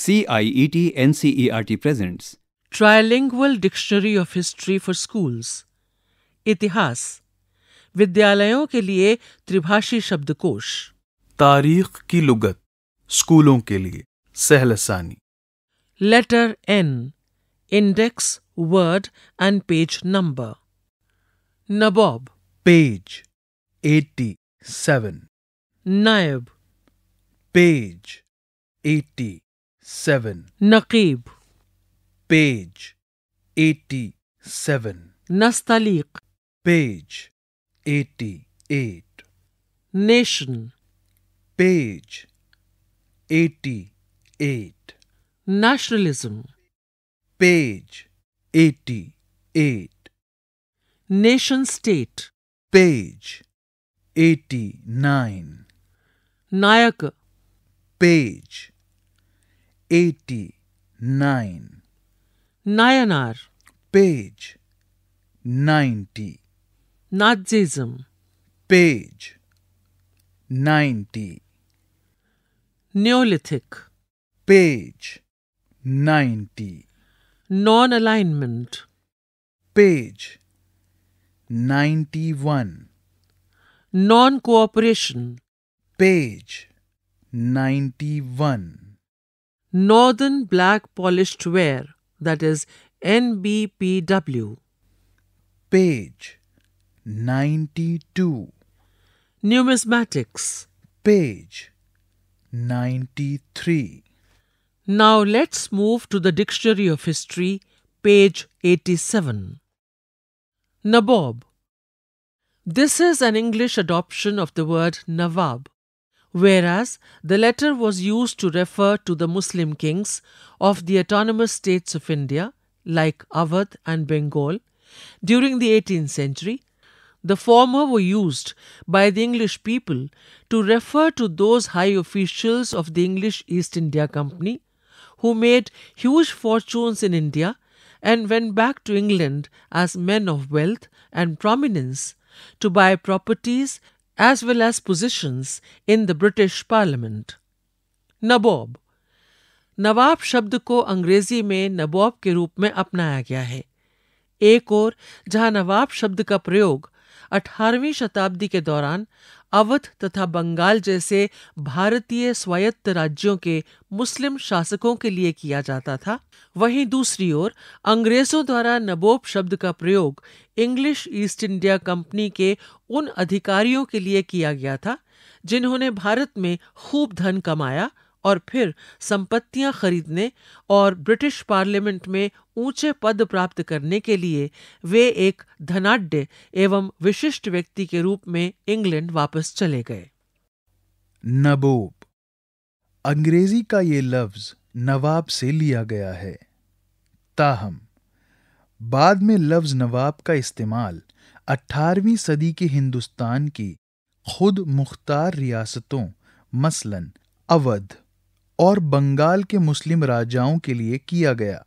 CIET NCERT presents Trilingual Dictionary of History for Schools इतिहास विद्यालयों के लिए त्रिभाषी शब्दकोश तारीख की लुगत स्कूलों के लिए सहलसानी letter N index word and page number nabob page 87 नायब page 80 Seven. نقيب page 87 Nastaliq. page 88 nation page 88 nationalism page 88 nation state page 89 nayak page eighty nine. Nayanar. Page ninety. Nazism. Page ninety. Neolithic. Page ninety. Non alignment. Page ninety one. Non cooperation. Page ninety one. Northern Black Polished Ware, that is NBPW. Page 92. Numismatics. Page 93. Now let's move to the Dictionary of History, page 87. Nabob. This is an English adoption of the word Nawab, whereas the latter was used to refer to the Muslim kings of the autonomous states of India, like Awadh and Bengal, during the 18th century. The former were used by the English people to refer to those high officials of the English East India Company who made huge fortunes in India and went back to England as men of wealth and prominence to buy properties as well as positions in the British Parliament. Nabob नवाब शब्द को अंग्रेजी में नबोब के रूप में अपनाया गया है एक और जहां नवाब शब्द का प्रयोग 18वीं शताब्दी के दौरान अवध तथा बंगाल जैसे भारतीय स्वायत्त राज्यों के मुस्लिम शासकों के लिए किया जाता था वहीं दूसरी ओर अंग्रेजों द्वारा नबोब शब्द का प्रयोग इंग्लिश ईस्ट इंडिया कंपनी के उन अधिकारियों के लिए किया गया था जिन्होंने भारत में खूब धन कमाया और फिर संपत्तियां खरीदने और ब्रिटिश पार्लियामेंट में ऊंचे पद प्राप्त करने के लिए वे एक धनाढ़ एवं विशिष्ट व्यक्ति के रूप में इंग्लैंड वापस चले गए नबोब अंग्रेजी का ये लफ्ज नवाब से लिया गया है ताहम बाद में लफ्ज नवाब का इस्तेमाल 18वीं सदी के हिंदुस्तान की खुद मुख्तार रियासतों मसलन अवध और बंगाल के मुस्लिम राजाओं के लिए किया गया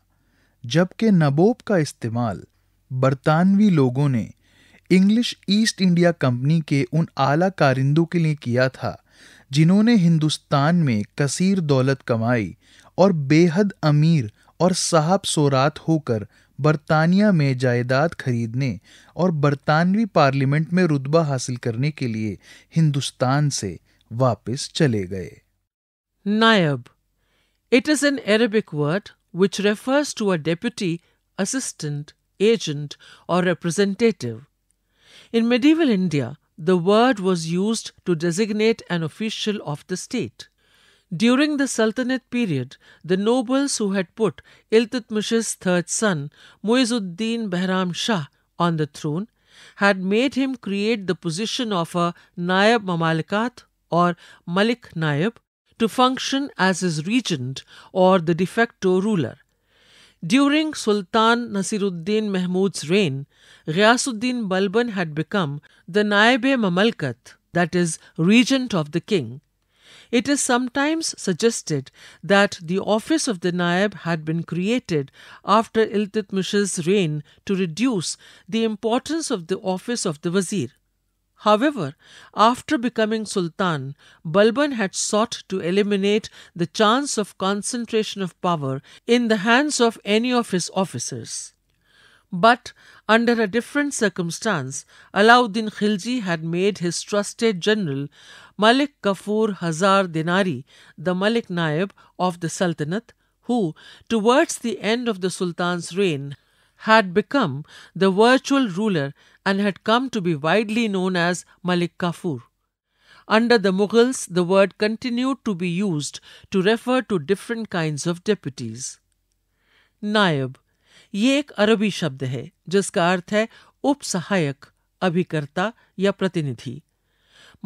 जबकि नबोब का इस्तेमाल बरतानवी लोगों ने इंग्लिश ईस्ट इंडिया कंपनी के उन आला कारिंदों के लिए किया था जिन्होंने हिंदुस्तान में कसीर दौलत कमाई और बेहद अमीर और साहब सोरात होकर बरतानिया में जायदाद खरीदने और बरतानवी पार्लियामेंट में रुतबा हासिल करने के लिए हिंदुस्तान से वापस चले गए Nayab, It is an Arabic word which refers to a deputy, assistant, agent, or representative. In medieval India, the word was used to designate an official of the state. During the Sultanate period, the nobles who had put Iltutmish's third son, Muizuddin Behram Shah, on the throne had made him create the position of a Nayab Mamalikat or Malik Nayab to function as his regent or the de facto ruler. During Sultan Nasiruddin Mahmud's reign, Ghiyasuddin Balban had become the Naib-e Mamalkat, that is, regent of the king. It is sometimes suggested that the office of the Naib had been created after Iltutmish's reign to reduce the importance of the office of the Wazir. However, after becoming Sultan, Balban had sought to eliminate the chance of concentration of power in the hands of any of his officers. But under a different circumstance, Alauddin Khilji had made his trusted general Malik Kafur Hazar Dinari the Malik Naib of the Sultanate, who, towards the end of the Sultan's reign, had become the virtual ruler and had come to be widely known as Malik Kafur. Under the Mughals, the word continued to be used to refer to different kinds of deputies. Nayab ये एक अरबी शब्द है जिसका अर्थ है उपसहायक अभिकर्ता या प्रतिनिधि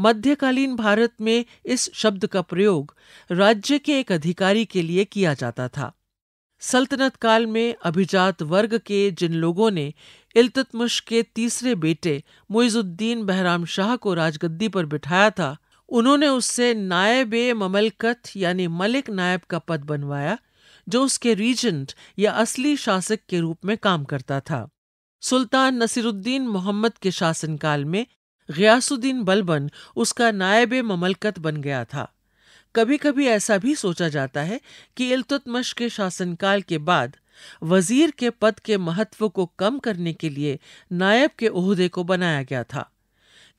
मध्यकालीन भारत में इस शब्द का प्रयोग राज्य के एक अधिकारी के लिए किया जाता था सल्तनत काल में अभिजात वर्ग के जिन लोगों ने इल्तुतमिश के तीसरे बेटे मुइजुद्दीन बहराम शाह को राजगद्दी पर बिठाया था उन्होंने उससे नायब ममलकत यानी मलिक नायब का पद बनवाया जो उसके रीजेंट या असली शासक के रूप में काम करता था सुल्तान नसीरुद्दीन मोहम्मद के शासनकाल में गयासुद्दीन बलबन उसका नायब ममलकत बन गया था कभी कभी ऐसा भी सोचा जाता है कि इल्तुतमश के शासनकाल के बाद वजीर के पद के महत्व को कम करने के लिए नायब के ओहदे को बनाया गया था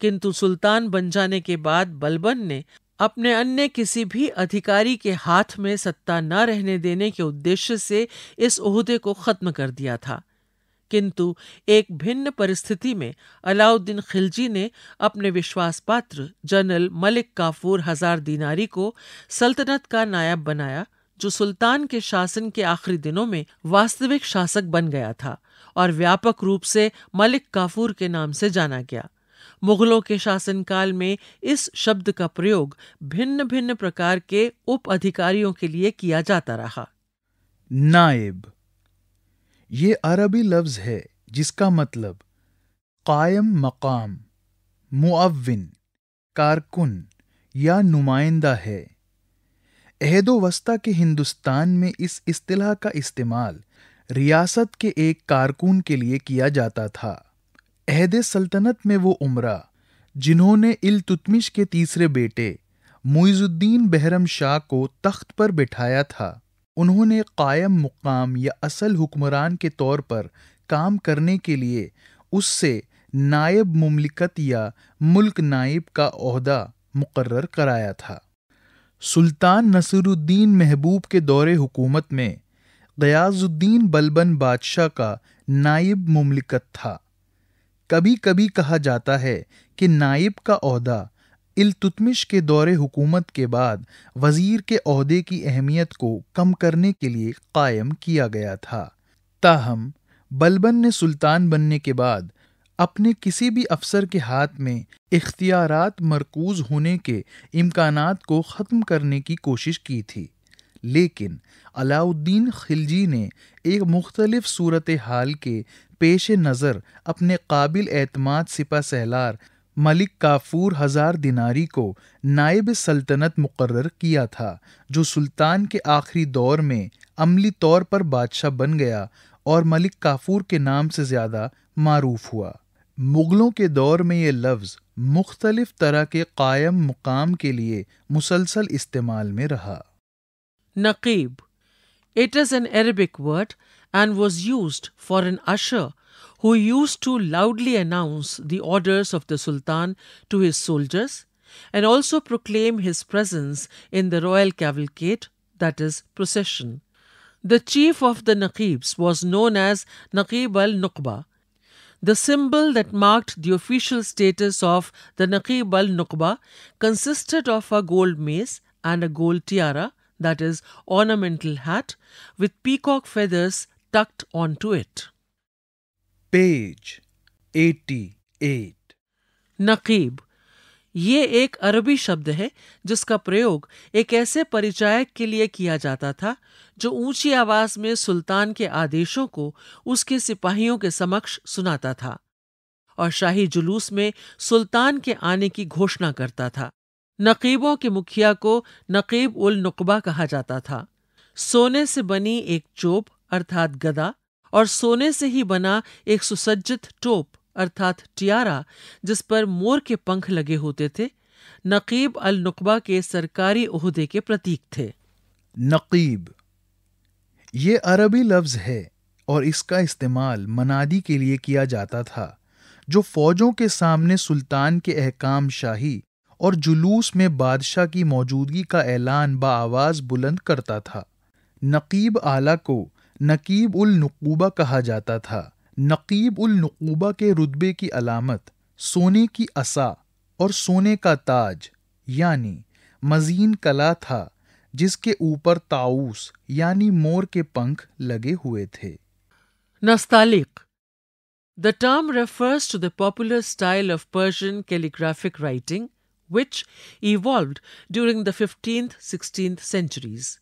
किंतु सुल्तान बन जाने के बाद बलबन ने अपने अन्य किसी भी अधिकारी के हाथ में सत्ता न रहने देने के उद्देश्य से इस ओहदे को खत्म कर दिया था किंतु एक भिन्न परिस्थिति में अलाउद्दीन खिलजी ने अपने विश्वास पात्र जनरल मलिक काफूर हजार दीनारी को सल्तनत का नायब बनाया जो सुल्तान के शासन के आखिरी दिनों में वास्तविक शासक बन गया था और व्यापक रूप से मलिक काफूर के नाम से जाना गया मुगलों के शासनकाल में इस शब्द का प्रयोग भिन्न भिन्न प्रकार के उप अधिकारियों के लिए किया जाता रहा नायब ये अरबी लफ्ज़ है जिसका मतलब कायम मकाम मुआविन कारकुन या नुमाइंदा है अहद वस्ता के हिंदुस्तान में इस असलाह का इस्तेमाल रियासत के एक कारकुन के लिए किया जाता था अहद सल्तनत में वो उमरा जिन्होंने इल्तुतमिश के तीसरे बेटे मुइजुद्दीन बहरम शाह को तख्त पर बिठाया था उन्होंने कायम मुकाम या असल हुक्मरान के तौर पर काम करने के लिए उससे नायब मुमलिकत या मुल्क नायब का अहदा मुकर्र कराया था सुल्तान नसरुद्दीन महबूब के दौरे हुकूमत में गयाजुद्दीन बलबन बादशाह का नायब मुमलिकत था कभी कभी कहा जाता है कि नायब का अहदा इल्तुतमिश के दौरे हुकूमत के बाद वज़ीर के अहदे की अहमियत को कम करने के लिए कायम किया गया था ताहम बलबन ने सुल्तान बनने के बाद अपने किसी भी अफसर के हाथ में इख्तियारात मरकूज होने के इम्कान को ख़त्म करने की कोशिश की थी लेकिन अलाउद्दीन खिलजी ने एक मुख्तलिफ सूरत हाल के पेश नज़र अपने काबिल एतमाद सिपा सहलार मलिक काफूर हज़ार दिनारी को नायब सल्तनत मुकर्र किया था जो सुल्तान के आखिरी दौर में अमली तौर पर बादशाह बन गया और मलिक काफूर के नाम से ज़्यादा मरूफ हुआ मुग़लों के दौर में ये लफ्ज़ मुख्तलिफ तरह के कायम मुकाम के लिए मुसलसल इस्तेमाल में रहा नकीब it is an Arabic word and was use for an usher who used to loudly announce the orders of the Sultan to his soldiers and also proclaim his presence in the royal cavalcade, that is, procession. The chief of the Naqibs was known as Naqib al Nuqba, the symbol that marked the official status of the Naqib al Nuqba consisted of a gold mace and a gold tiara, that is, ornamental hat, with peacock feathers tucked onto it. Page 88 नकीब ये एक अरबी शब्द है जिसका प्रयोग एक ऐसे परिचायक के लिए किया जाता था जो ऊंची आवाज में सुल्तान के आदेशों को उसके सिपाहियों के समक्ष सुनाता था और शाही जुलूस में सुल्तान के आने की घोषणा करता था नकीबों के मुखिया को नकीब उल नुकबा कहा जाता था सोने से बनी एक चोप अर्थात गदा और सोने से ही बना एक सुसज्जित टोप अर्थात टियारा जिस पर मोर के पंख लगे होते थे नकीब अल नुकबा के सरकारी उहदे के प्रतीक थे नकीब ये अरबी लफ्ज़ है और इसका इस्तेमाल मनादी के लिए किया जाता था जो फौजों के सामने सुल्तान के अहकाम शाही और जुलूस में बादशाह की मौजूदगी का ऐलान आवाज बुलंद करता था नकीब आला को नकीब उल नकूबा कहा जाता था नकीब उल नकूबा के रुतबे की अलामत सोने की असा और सोने का ताज यानी मजीन कला था जिसके ऊपर ताऊस यानी मोर के पंख लगे हुए थे नस्तालिक the term refers to the popular style of Persian calligraphic writing which evolve during the fifteenth sixteenth centuries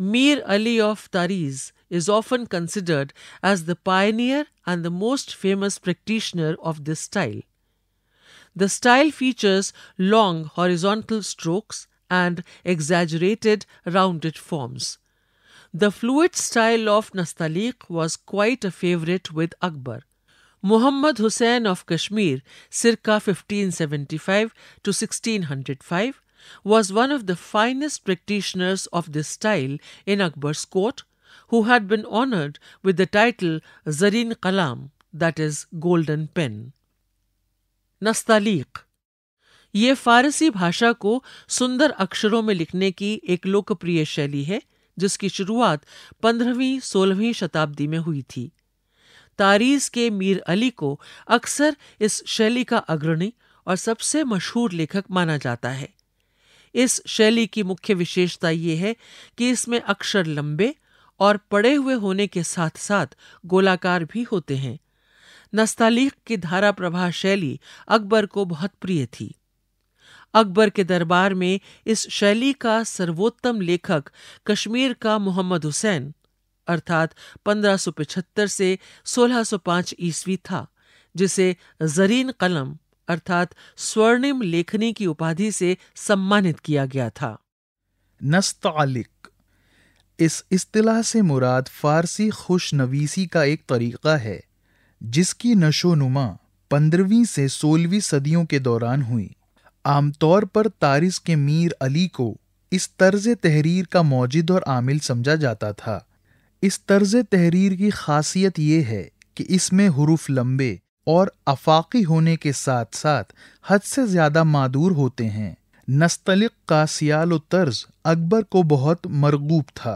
Mir Ali of Tariz is often considered as the pioneer and the most famous practitioner of this style. The style features long horizontal strokes and exaggerated rounded forms. The fluid style of Nastaliq was quite a favorite with Akbar. Muhammad Husain of Kashmir, circa 1575 to 1605, was one of the finest practitioners of this style in Akbar's court, who had been honored with the title Zarin Kalam, that is, golden pen. Nastaliq ये फारसी भाषा को सुंदर अक्षरों में लिखने की एक लोकप्रिय शैली है जिसकी शुरुआत 15वीं 16वीं शताब्दी में हुई थी तारीज के मीर अली को अक्सर इस शैली का अग्रणी और सबसे मशहूर लेखक माना जाता है इस शैली की मुख्य विशेषता ये है कि इसमें अक्षर लंबे और पड़े हुए होने के साथ साथ गोलाकार भी होते हैं नस्तालीक की धारा प्रभा शैली अकबर को बहुत प्रिय थी अकबर के दरबार में इस शैली का सर्वोत्तम लेखक कश्मीर का मोहम्मद हुसैन अर्थात 1575 से 1605 ईस्वी था जिसे जरीन कलम अर्थात स्वर्णिम लेखनी की उपाधि से सम्मानित किया गया था नस्तालिक इस इस्तिलाह से मुराद फारसी खुशनवीसी का एक तरीक़ा है जिसकी नशोनुमा पंद्रहवीं से सोलहवीं सदियों के दौरान हुई आमतौर पर तारिस के मीर अली को इस तर्ज तहरीर का मौजिद और आमिल समझा जाता था इस तर्ज तहरीर की खासियत ये है कि इसमें हरूफ लंबे और अफाकी होने के साथ साथ हद से ज़्यादा मादूर होते हैं नस्तलिक का सियाल तर्ज अकबर को बहुत मरगूब था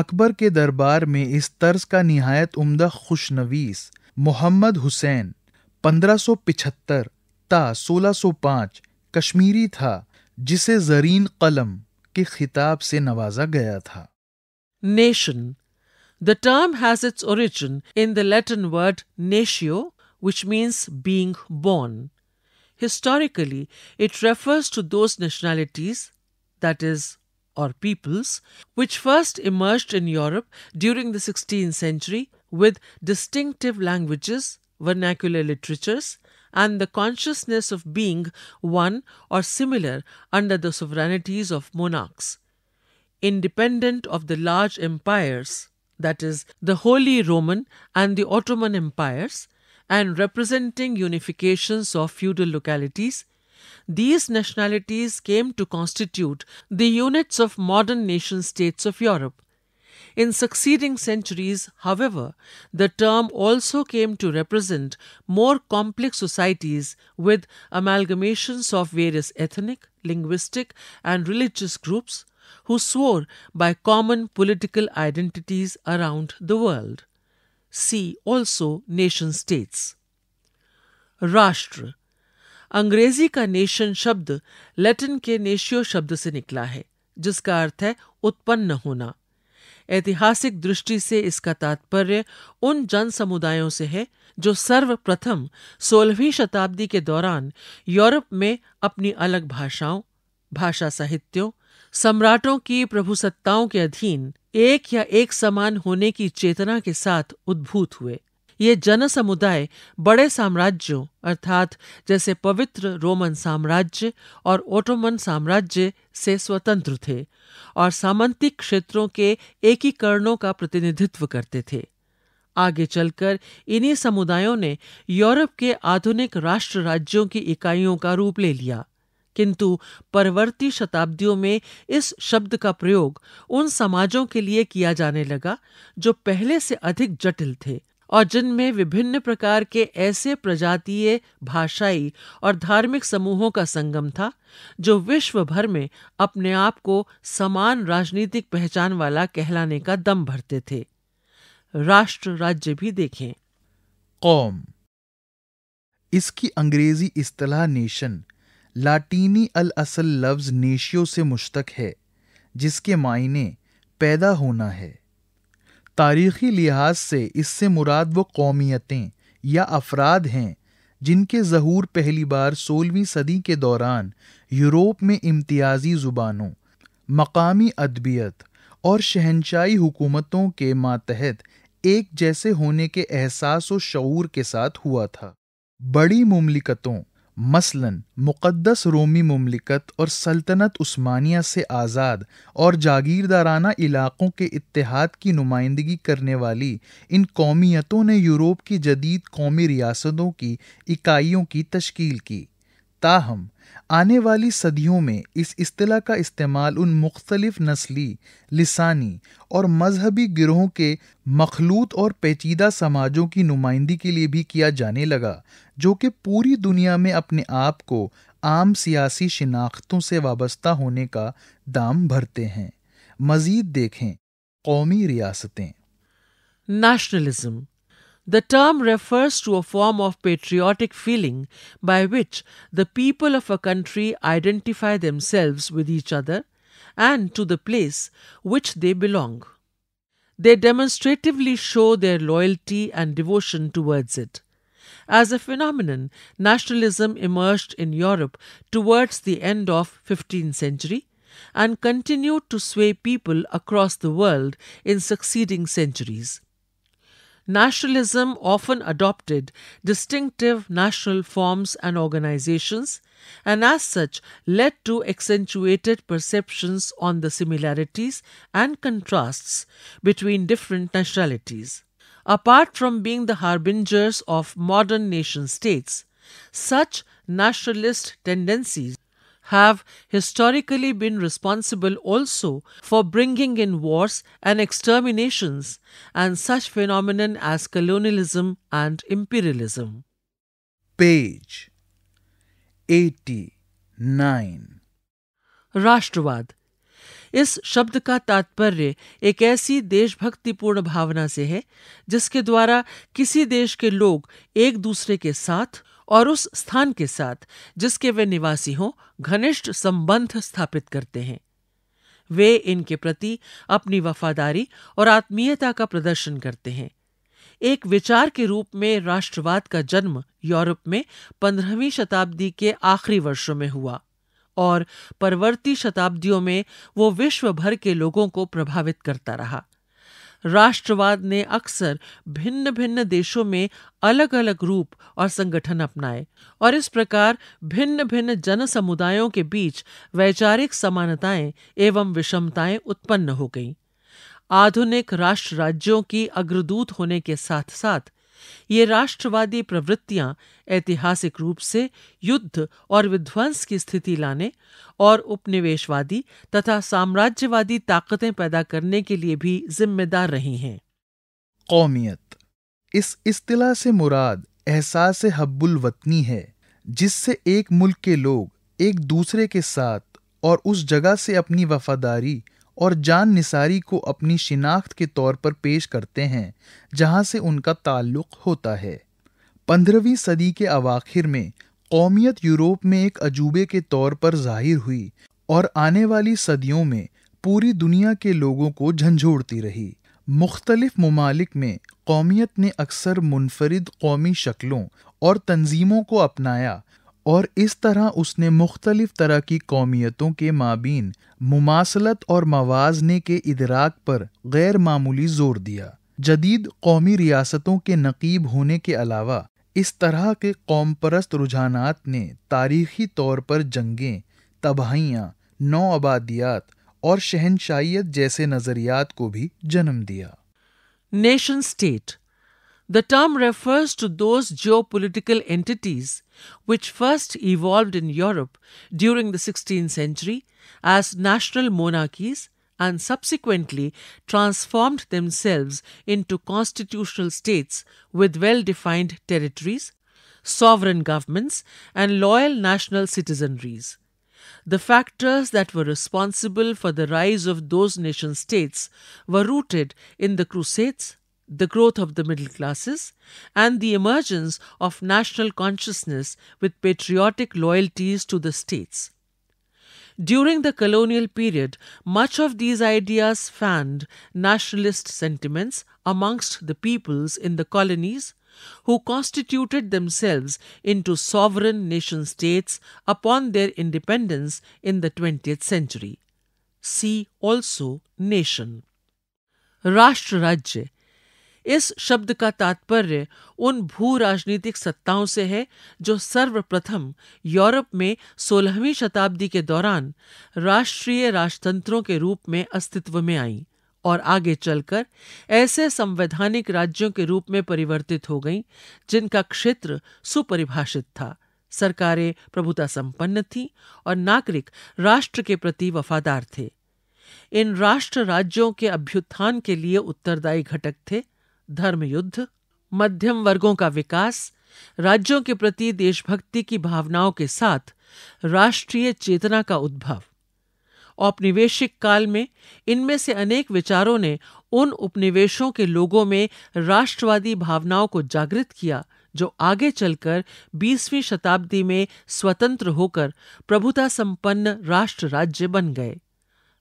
अकबर के दरबार में इस तर्ज का नहायत उमदा खुशनवीस मोहम्मद हुसैन 1575 ता 1605 कश्मीरी था जिसे जरीन कलम के खिताब से नवाजा गया था nation the term has its origin in the Latin word natio which means being born. Historically, it refers to those nationalities, that is, or peoples, which first emerged in Europe during the 16th century with distinctive languages, vernacular literatures, and the consciousness of being one or similar under the sovereignties of monarchs, independent of the large empires, that is, the Holy Roman and the Ottoman empires, and representing unifications of feudal localities, these nationalities came to constitute the units of modern nation states of Europe. In succeeding centuries, however, the term also came to represent more complex societies with amalgamations of various ethnic, linguistic, and religious groups who swore by common political identities around the world. See also nation states राष्ट्र अंग्रेजी का nation शब्द Latin के नेशियो शब्द से निकला है जिसका अर्थ है उत्पन्न होना ऐतिहासिक दृष्टि से इसका तात्पर्य उन जन समुदायों से है जो सर्वप्रथम सोलहवीं शताब्दी के दौरान यूरोप में अपनी अलग भाषाओं भाषा साहित्यों सम्राटों की प्रभुसत्ताओं के अधीन एक या एक समान होने की चेतना के साथ उद्भूत हुए ये जन समुदाय बड़े साम्राज्यों अर्थात जैसे पवित्र रोमन साम्राज्य और ओटोमन साम्राज्य से स्वतंत्र थे और सामंतिक क्षेत्रों के एकीकरणों का प्रतिनिधित्व करते थे आगे चलकर इन्हीं समुदायों ने यूरोप के आधुनिक राष्ट्र राज्यों की इकाइयों का रूप ले लिया किंतु परवर्ती शताब्दियों में इस शब्द का प्रयोग उन समाजों के लिए किया जाने लगा जो पहले से अधिक जटिल थे और जिनमें विभिन्न प्रकार के ऐसे प्रजातीय भाषाई और धार्मिक समूहों का संगम था जो विश्व भर में अपने आप को समान राजनीतिक पहचान वाला कहलाने का दम भरते थे राष्ट्र राज्य भी देखें कौम इसकी अंग्रेजी इस्तलाह नेशन लाटीनी अल असल लफ्ज़ नेशियो से मुश्तक है जिसके मायने पैदा होना है तारीख़ी लिहाज से इससे मुराद वो कौमियतें या अफराद हैं जिनके जहूर पहली बार सोलहवीं सदी के दौरान यूरोप में इम्तियाजी ज़ुबानों मकामी अदबियत और शहनशाही हुकूमतों के मातहत एक जैसे होने के एहसास व शूर के साथ हुआ था बड़ी ममलिकतों मसलन मुक़दस रोमी ममलिकत और सल्तनत उस्मानिया से आज़ाद और जागीरदाराना इलाक़ों के इत्तेहाद की नुमाइंदगी करने वाली इन कौमियतों ने यूरोप की जदीद कौमी रियासतों की इकाइयों की तश्कील की ताहम आने वाली सदियों में इस असलाह का इस्तेमाल उन मुख्तलिफ नस्ली लसानी और मजहबी गिरोहों के मखलूत और पेचीदा समाजों की नुमाइंदगी के लिए भी किया जाने लगा जो कि पूरी दुनिया में अपने आप को आम सियासी शिनाख्तों से वाबस्ता होने का दाम भरते हैं मज़ीद देखें कौमी रियासतें nationalism The term refers to a form of patriotic feeling by which the people of a country identify themselves with each other and to the place which they belong. They demonstratively show their loyalty and devotion towards it. As a phenomenon, nationalism emerged in Europe towards the end of 15th century and continued to sway people across the world in succeeding centuries nationalism often adopted distinctive national forms and organizations, and as such led to accentuated perceptions on the similarities and contrasts between different nationalities. Apart from being the harbingers of modern nation states, such nationalist tendencies have historically been responsible also for bringing in wars and exterminations and such phenomenon as colonialism and imperialism. Page 89 Rashtravad इस शब्द का तात्पर्य एक ऐसी देशभक्तिपूर्ण भावना से है जिसके द्वारा किसी देश के लोग एक दूसरे के साथ और उस स्थान के साथ जिसके वे निवासी हों घनिष्ठ संबंध स्थापित करते हैं वे इनके प्रति अपनी वफादारी और आत्मीयता का प्रदर्शन करते हैं एक विचार के रूप में राष्ट्रवाद का जन्म यूरोप में पंद्रहवीं शताब्दी के आखिरी वर्षों में हुआ और परवर्ती शताब्दियों में वो विश्व भर के लोगों को प्रभावित करता रहा राष्ट्रवाद ने अक्सर भिन्न भिन्न देशों में अलग अलग रूप और संगठन अपनाए और इस प्रकार भिन्न भिन्न जन समुदायों के बीच वैचारिक समानताएं एवं विषमताएं उत्पन्न हो गईं आधुनिक राष्ट्र राज्यों की अग्रदूत होने के साथ साथ ये राष्ट्रवादी प्रवृत्तियां ऐतिहासिक रूप से युद्ध और विध्वंस की स्थिति लाने और उपनिवेशवादी तथा साम्राज्यवादी ताकतें पैदा करने के लिए भी जिम्मेदार रही हैं कौमियत इस इस्तिला से मुराद एहसास हब्बुल वतनी है जिससे एक मुल्क के लोग एक दूसरे के साथ और उस जगह से अपनी वफादारी और जान निसारी को अपनी शिनाख्त के तौर पर पेश करते हैं जहां से उनका ताल्लुक़ होता है पंद्रहवीं सदी के अवाखिर में कौमियत यूरोप में एक अजूबे के तौर पर जाहिर हुई और आने वाली सदियों में पूरी दुनिया के लोगों को झंझोड़ती रही मुख्तलिफ ममालिक में कौमियत ने अक्सर मुनफरद कौमी शक्लों और तंजीमों को अपनाया और इस तरह उसने मुख्तलिफ़ तरह की कौमियतों के माबीन मुमासलत और मवाजने के इदराक पर गैर मामूली जोर दिया जदीद कौमी रियासतों के नकीब होने के अलावा इस तरह के कौम परस्त रुझानात ने तारीखी तौर पर जंगें तबाहियाँ नौ आबादियात और शहनशाहियत जैसे नज़रियात को भी जन्म दिया nation state The term refers to those geopolitical entities which first evolved in Europe during the 16th century as national monarchies and subsequently transformed themselves into constitutional states with well defined territories, sovereign governments, and loyal national citizenries. The factors that were responsible for the rise of those nation states were rooted in the Crusades, the growth of the middle classes, and the emergence of national consciousness with patriotic loyalties to the states. During the colonial period, much of these ideas fanned nationalist sentiments amongst the peoples in the colonies, who constituted themselves into sovereign nation states upon their independence in the 20th century. See also Nation. Rashtra इस शब्द का तात्पर्य उन भू राजनीतिक सत्ताओं से है जो सर्वप्रथम यूरोप में सोलहवीं शताब्दी के दौरान राष्ट्रीय राजतंत्रों के रूप में अस्तित्व में आई और आगे चलकर ऐसे संवैधानिक राज्यों के रूप में परिवर्तित हो गईं जिनका क्षेत्र सुपरिभाषित था सरकारें प्रभुता संपन्न थीं और नागरिक राष्ट्र के प्रति वफादार थे इन राष्ट्र राज्यों के अभ्युत्थान के लिए उत्तरदायी घटक थे धर्म युद्ध मध्यम वर्गों का विकास राज्यों के प्रति देशभक्ति की भावनाओं के साथ राष्ट्रीय चेतना का उद्भव औपनिवेशिक काल में इनमें से अनेक विचारों ने उन उपनिवेशों के लोगों में राष्ट्रवादी भावनाओं को जागृत किया जो आगे चलकर 20वीं शताब्दी में स्वतंत्र होकर प्रभुता संपन्न राष्ट्र राज्य बन गए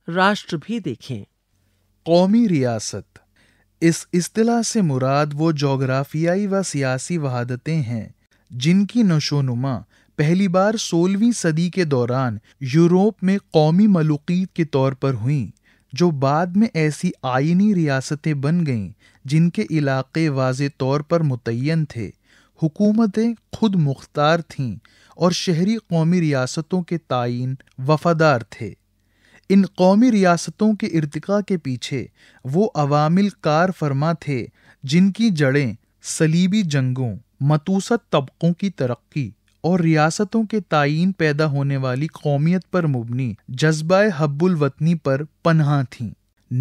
राष्ट्र भी देखें कौमी रियासत इस अतलाह से मुराद वो जोग्राफियाई व सियासी वहादतें हैं जिनकी नशोनुमा पहली बार सोलहवीं सदी के दौरान यूरोप में कौमी मलुकीत के तौर पर हुई जो बाद में ऐसी आइनी रियासतें बन गईं जिनके इलाके वाज तौर पर मुतन थे हुकूमतें खुद मुख्तार थीं और शहरी कौमी रियासतों के तयन वफादार थे इन कौमी रियासतों के इर्तका के पीछे वो अवामिल कार फरमा थे जिनकी जड़ें सलीबी जंगों मतूसत तबकों की तरक्की और रियासतों के तयन पैदा होने वाली कौमियत पर मुबनी जज्बा हब्बुलवतनी पर पन्हा थीं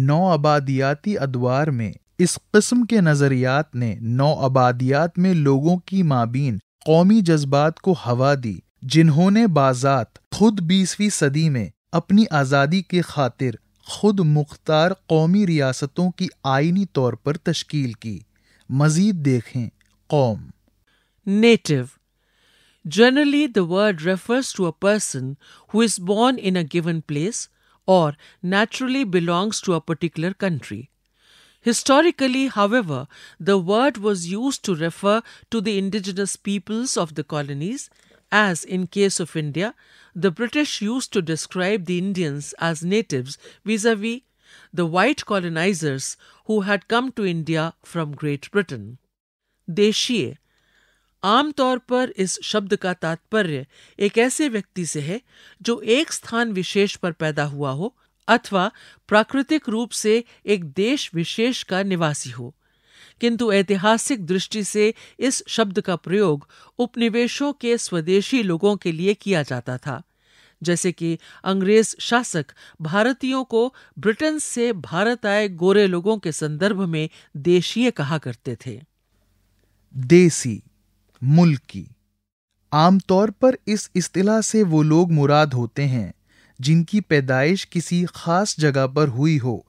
नौ आबादियाती अदवार में इस कस्म के नज़रियात ने नौ आबादियात में लोगों की माबीन कौमी जज्बात को हवा दी जिन्होंने बाज़ात खुद बीसवीं सदी में अपनी आज़ादी के खातिर खुद मुख्तार कौमी रियासतों की आइनी तौर पर तश्कील की मजीद देखें कौम native generally the word refers to a person who is born in a given place or naturally belongs to a particular country historically however the word was use to refer to the indigenous peoples of the colonies as in case of India the British used to describe the Indians as natives vis a vis the white colonizers who had come to India from Great Britain. देशीय आमतौर पर इस शब्द का तात्पर्य एक ऐसे व्यक्ति से है जो एक स्थान विशेष पर पैदा हुआ हो अथवा प्राकृतिक रूप से एक देश विशेष का निवासी हो किंतु ऐतिहासिक दृष्टि से इस शब्द का प्रयोग उपनिवेशों के स्वदेशी लोगों के लिए किया जाता था जैसे कि अंग्रेज शासक भारतीयों को ब्रिटेन से भारत आए गोरे लोगों के संदर्भ में देशीय कहा करते थे देसी मुल्की आमतौर पर इस इस्तेलाह से वो लोग मुराद होते हैं जिनकी पैदाइश किसी खास जगह पर हुई हो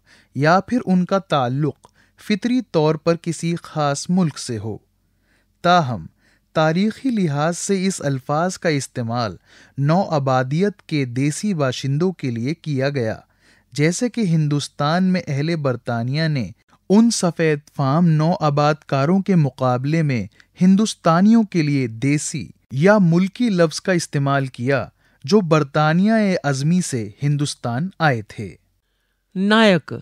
या फिर उनका ताल्लुक फितरी तौर पर किसी ख़ास मुल्क से हो ताहम तारीखी लिहाज से इस अल्फाज का इस्तेमाल नौ आबादियत के देसी बाशिंदों के लिए किया गया जैसे कि हिंदुस्तान में अहले बरतानिया ने उन सफ़ेद फाम नौ आबादकारों के मुकाबले में हिंदुस्तानियों के लिए देसी या मुल्की लफ्ज़ का इस्तेमाल किया जो बरतानिया अज़मी से हिंदुस्तान आए थे नायक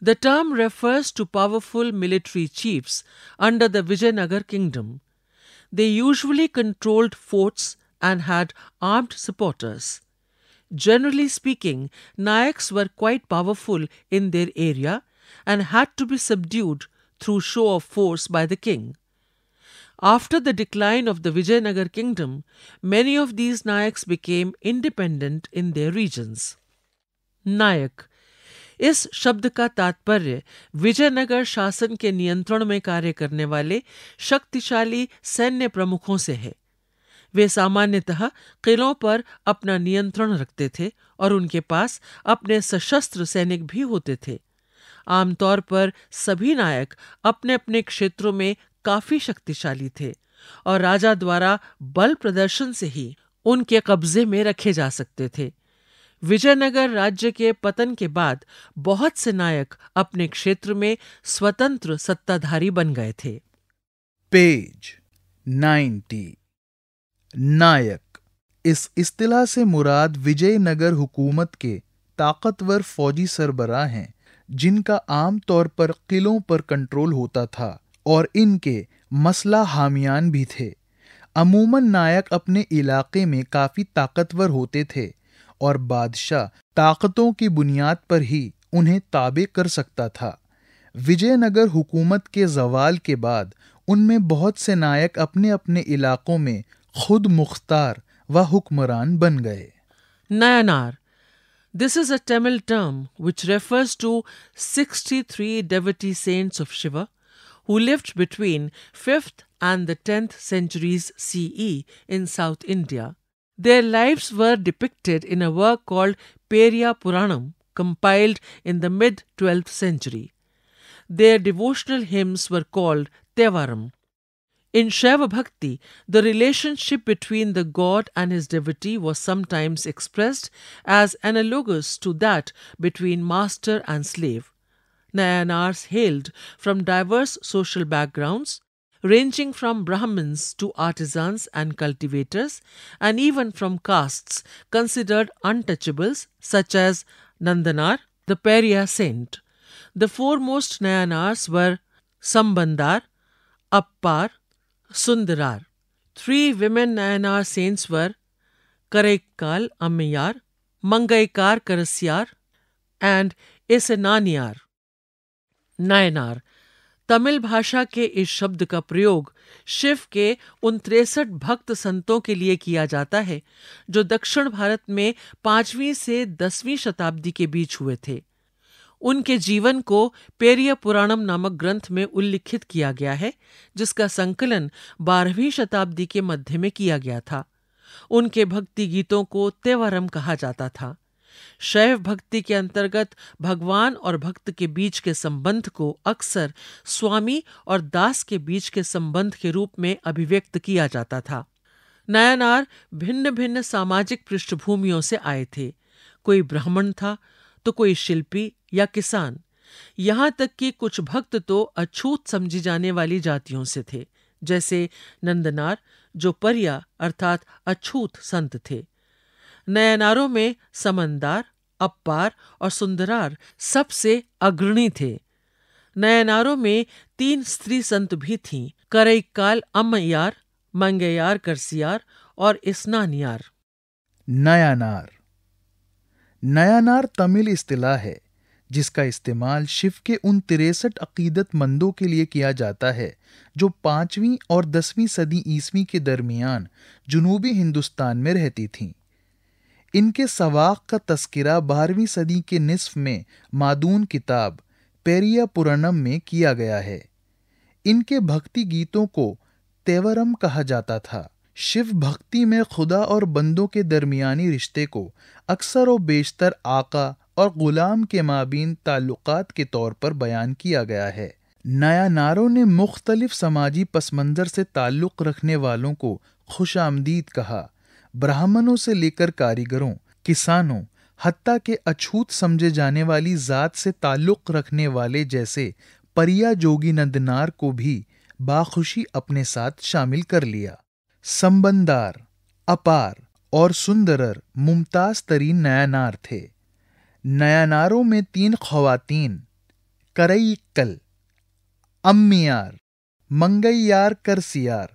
The term refers to powerful military chiefs under the Vijayanagar kingdom. They usually controlled forts and had armed supporters. Generally speaking, Nayaks were quite powerful in their area and had to be subdued through show of force by the king. After the decline of the Vijayanagar kingdom, many of these Nayaks became independent in their regions. Nayak इस शब्द का तात्पर्य विजयनगर शासन के नियंत्रण में कार्य करने वाले शक्तिशाली सैन्य प्रमुखों से है वे सामान्यतः किलों पर अपना नियंत्रण रखते थे और उनके पास अपने सशस्त्र सैनिक भी होते थे आमतौर पर सभी नायक अपने अपने क्षेत्रों में काफी शक्तिशाली थे और राजा द्वारा बल प्रदर्शन से ही उनके कब्जे में रखे जा सकते थे विजयनगर राज्य के पतन के बाद बहुत से नायक अपने क्षेत्र में स्वतंत्र सत्ताधारी बन गए थे पेज 90 नायक इस इस्तिला से मुराद विजयनगर हुकूमत के ताकतवर फौजी सरबराह हैं जिनका आम तौर पर किलों पर कंट्रोल होता था और इनके मसला हामियान भी थे अमूमन नायक अपने इलाके में काफ़ी ताकतवर होते थे और बादशाह ताकतों की बुनियाद पर ही उन्हें ताबे कर सकता था विजयनगर हुकूमत के जवाल के बाद उनमें बहुत से नायक अपने अपने इलाकों में खुद मुख्तार व हुक्मरान बन गए Nayanar this is a Tamil term which refers to 63 devotee saints of Shiva who between fifth and the tenth centuries CE in South India Their lives were depicted in a work called Periya Puranam, compiled in the mid 12th century. Their devotional hymns were called Tevaram. In Shaiva Bhakti, the relationship between the god and his devotee was sometimes expressed as analogous to that between master and slave. Nayanars hailed from diverse social backgrounds ranging from Brahmins to artisans and cultivators, and even from castes considered untouchables, such as Nandanar, the Peria saint. The foremost Nayanars were Sambandar, Appar, Sundarar. Three women Nayanar saints were Karaikal Ammiyar, Mangaikar Karasyar, and Isenaniyar. Nayanar Tamil भाषा के इस शब्द का प्रयोग शिव के उन तिरसठ भक्त संतों के लिए किया जाता है जो दक्षिण भारत में पांचवी से दसवीं शताब्दी के बीच हुए थे उनके जीवन को पेरिय पुराणम नामक ग्रंथ में उल्लिखित किया गया है जिसका संकलन बारहवीं शताब्दी के मध्य में किया गया था उनके भक्ति गीतों को तेवरम कहा जाता था शैव भक्ति के अंतर्गत भगवान और भक्त के बीच के संबंध को अक्सर स्वामी और दास के बीच के संबंध के रूप में अभिव्यक्त किया जाता था नयनार भिन्न भिन्न सामाजिक पृष्ठभूमियों से आए थे कोई ब्राह्मण था तो कोई शिल्पी या किसान यहाँ तक कि कुछ भक्त तो अछूत समझी जाने वाली जातियों से थे जैसे नंदनार जो परिया अर्थात अछूत संत थे नयनारों में समंदार अपार और सुंदरार सबसे अग्रणी थे नयनारों में तीन स्त्री संत भी थीं करईकाल अम्मयार मंगयार करसियार और स्नानियार नयानार नयानार तमिल इस्तिला है जिसका इस्तेमाल शिव के उन तिरसठ अकीदतमंदों के लिए किया जाता है जो पांचवीं और दसवीं सदी ईस्वी के दरमियान जुनूबी हिंदुस्तान में रहती थीं इनके सवाक़ का तस्करा बारहवीं सदी के निसफ में मादून किताब पेरिया पुरानम में किया गया है इनके भक्ति गीतों को तेवरम कहा जाता था शिव भक्ति में खुदा और बंदों के दरमियानी रिश्ते को अक्सर व बेशतर आका और गुलाम के माबीन ताल्लुकात के तौर पर बयान किया गया है नया नारों ने मुख्तलिफ समाजी पस मंज़र से ताल्लुक़ रखने वालों को खुश आमदीद कहा ब्राह्मणों से लेकर कारीगरों किसानों हत्ता के अछूत समझे जाने वाली जात से ताल्लुक़ रखने वाले जैसे परिया जोगी नंदनार को भी बाखुशी अपने साथ शामिल कर लिया संबंदार अपार और सुंदरर मुमताज तरीन नयानार थे नयानारों में तीन खवातीन करई कल अम्मियार मंगैयार करसियार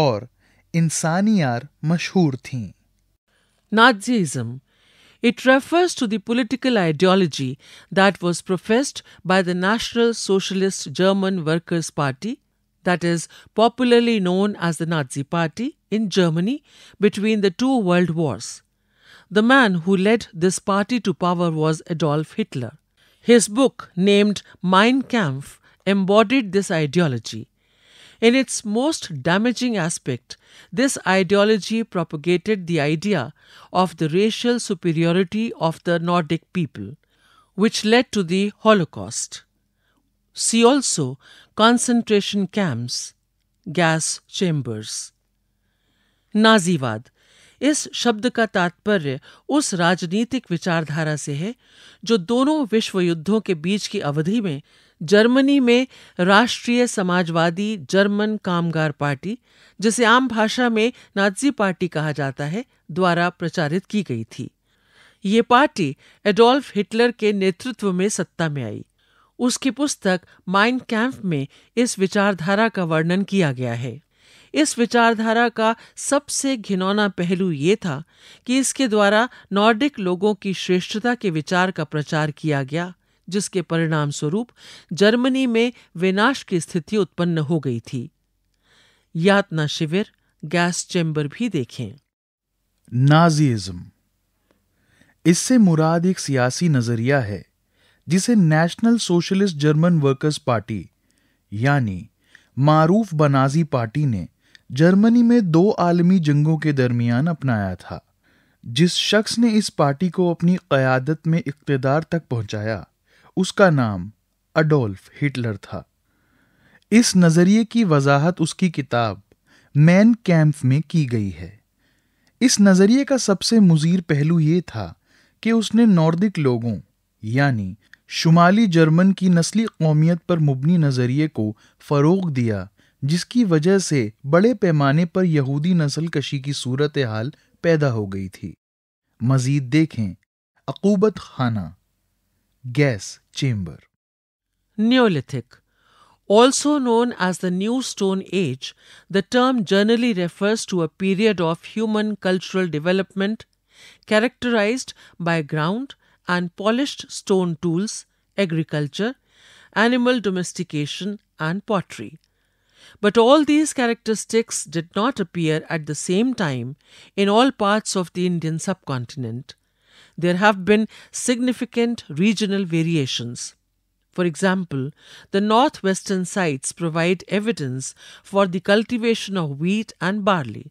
और Insaniyar, मशहूर थीं Nazism It refers to the political ideology that was professed by the National Socialist German Workers' Party, that is popularly known as the Nazi Party, in Germany between the two world wars. The man who led this party to power was Adolf Hitler. His book, named Mein Kampf, embodied this ideology. In its most damaging aspect, this ideology propagated the idea of the racial superiority of the Nordic people, which led to the Holocaust. See also concentration camps, gas chambers. Nazivad. इस शब्द का तात्पर्य उस राजनीतिक विचारधारा से है जो दोनों विश्व युद्धों के बीच की अवधि में जर्मनी में राष्ट्रीय समाजवादी जर्मन कामगार पार्टी जिसे आम भाषा में नाजी पार्टी कहा जाता है द्वारा प्रचारित की गई थी ये पार्टी एडोल्फ हिटलर के नेतृत्व में सत्ता में आई उसकी पुस्तक माइंड कैंप में इस विचारधारा का वर्णन किया गया है इस विचारधारा का सबसे घिनौना पहलू ये था कि इसके द्वारा नॉर्डिक लोगों की श्रेष्ठता के विचार का प्रचार किया गया जिसके परिणाम स्वरूप जर्मनी में विनाश की स्थिति उत्पन्न हो गई थी यातना शिविर गैस चैम्बर भी देखें नाजीज्म इससे मुराद एक सियासी नजरिया है जिसे National Socialist German Workers Party यानी मारूफ बनाजी पार्टी ने जर्मनी में दो आलमी जंगों के दरमियान अपनाया था जिस शख्स ने इस पार्टी को अपनी क़यादत में इकतदार तक पहुंचाया उसका नाम अडोल्फ हिटलर था इस नज़रिए की वजाहत उसकी किताब मैन कैम्प में की गई है इस नज़रिए का सबसे मुजीर पहलू यह था कि उसने नॉर्दिक लोगों यानी शुमाली जर्मन की नस्ली कौमियत पर मुबनी नज़रिए को फ़रोग दिया जिसकी वजह से बड़े पैमाने पर यहूदी नस्ल कशी की सूरत हाल पैदा हो गई थी मज़ीद देखें अकूबत खाना gas chamber. Neolithic. Also known as the New Stone Age, the term generally refers to a period of human cultural development characterized by ground and polished stone tools, agriculture, animal domestication, and pottery. But all these characteristics did not appear at the same time in all parts of the Indian subcontinent there have been significant regional variations. For example, the northwestern sites provide evidence for the cultivation of wheat and barley,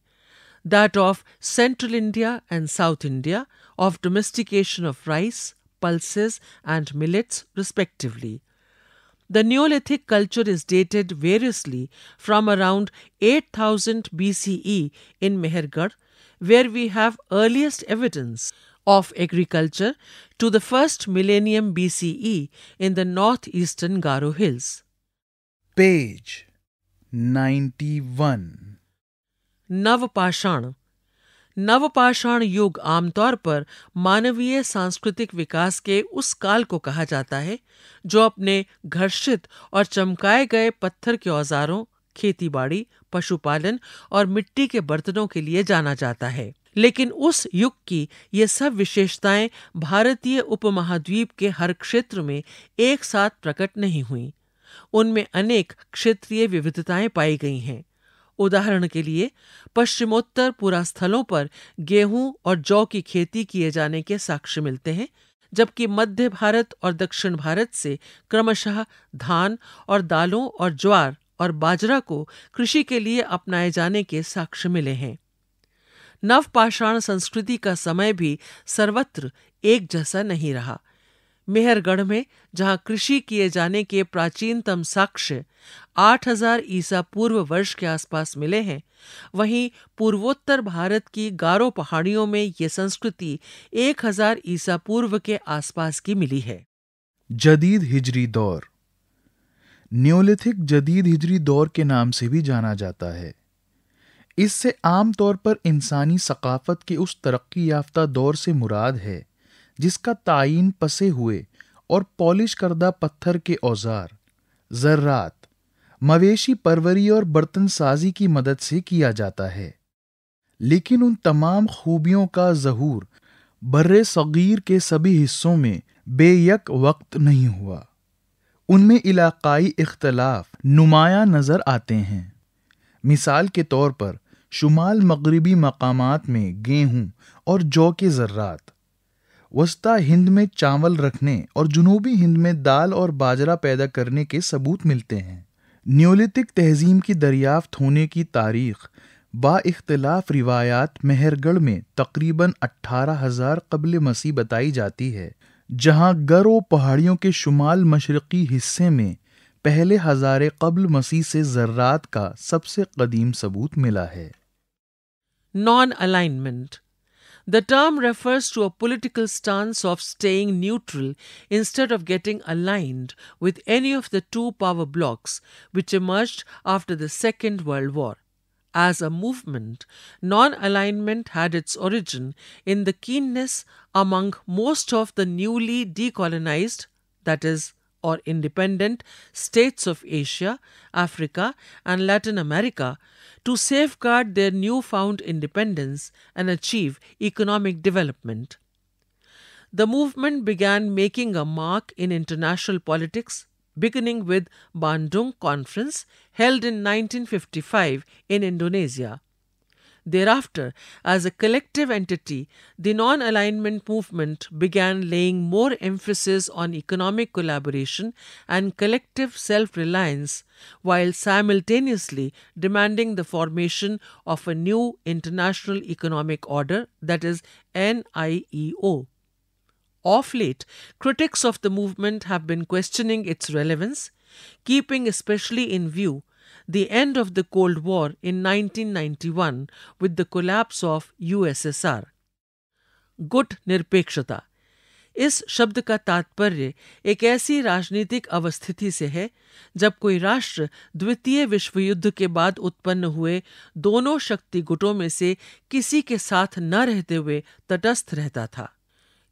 that of central India and south India, of domestication of rice, pulses, and millets, respectively. The Neolithic culture is dated variously from around 8000 BCE in Mehergarh, where we have earliest evidence of agriculture to the first millennium BCE in the northeastern Garo Hills. Page 91 नवपाषाण नवपाषाण युग आमतौर पर मानवीय सांस्कृतिक विकास के उस काल को कहा जाता है जो अपने घर्षित और चमकाए गए पत्थर के औजारों खेतीबाड़ी पशुपालन और मिट्टी के बर्तनों के लिए जाना जाता है लेकिन उस युग की ये सब विशेषताएं भारतीय उपमहाद्वीप के हर क्षेत्र में एक साथ प्रकट नहीं हुई उनमें अनेक क्षेत्रीय विविधताएं पाई गई हैं उदाहरण के लिए पश्चिमोत्तर पूरा स्थलों पर गेहूं और जौ की खेती किए जाने के साक्ष्य मिलते हैं जबकि मध्य भारत और दक्षिण भारत से क्रमशः धान और दालों और ज्वार और बाजरा को कृषि के लिए अपनाए जाने के साक्ष्य मिले हैं नवपाषाण संस्कृति का समय भी सर्वत्र एक जैसा नहीं रहा मेहरगढ़ में जहां कृषि किए जाने के प्राचीनतम साक्ष्य 8000 ईसा पूर्व वर्ष के आसपास मिले हैं वहीं पूर्वोत्तर भारत की गारो पहाड़ियों में ये संस्कृति 1000 ईसा पूर्व के आसपास की मिली है जदीद हिजरी दौर न्योलिथिक जदीद हिजरी दौर के नाम से भी जाना जाता है इससे आम तौर पर इंसानी सकाफ़त के उस तरक्की याफ्ता दौर से मुराद है जिसका तयन पसे हुए और पॉलिश करदा पत्थर के औजार ज़र्रात मवेशी परवरी और बर्तन साजी की मदद से किया जाता है लेकिन उन तमाम खूबियों का जहूर बर्र सग़ीर के सभी हिस्सों में बेयक वक्त नहीं हुआ उनमें इलाक़ाई इख्तलाफ नुमाया नज़र आते हैं मिसाल के तौर पर शुमाल मगरबी मकाम में गेहूँ और जौ के ज़र्रात वस्ता हिंद में चावल रखने और जुनूबी हिंद में दाल और बाजरा पैदा करने के सबूत मिलते हैं न्योलितिक तहजीम की दरियाफ्त होने की तारीख बाख्तलाफ रिवायात मेहरगढ़ में तकरीबन अट्ठारह हज़ार कबल मसीह बताई जाती है जहाँ गरो पहाड़ियों के शुमाल मशरक़ी हिस्से में पहले हज़ार कबल मसीह से ज़र्रात का सबसे कदीम सबूत मिला non alignment. The term refers to a political stance of staying neutral instead of getting aligned with any of the two power blocs which emerged after the Second World War. As a movement, non alignment had its origin in the keenness among most of the newly decolonized, that is, or independent states of Asia, Africa, and Latin America to safeguard their newfound independence and achieve economic development. The movement began making a mark in international politics, beginning with Bandung Conference held in 1955 in Indonesia. Thereafter, as a collective entity, the non alignment movement began laying more emphasis on economic collaboration and collective self reliance, while simultaneously demanding the formation of a new international economic order, that is, NIEO. Of late, critics of the movement have been questioning its relevance, keeping especially in view the end of the Cold War in 1991 with the collapse of USSR. गुट निरपेक्षता इस शब्द का तात्पर्य एक ऐसी राजनीतिक अवस्थिति से है जब कोई राष्ट्र द्वितीय विश्व युद्ध के बाद उत्पन्न हुए दोनों शक्ति गुटों में से किसी के साथ न रहते हुए तटस्थ रहता था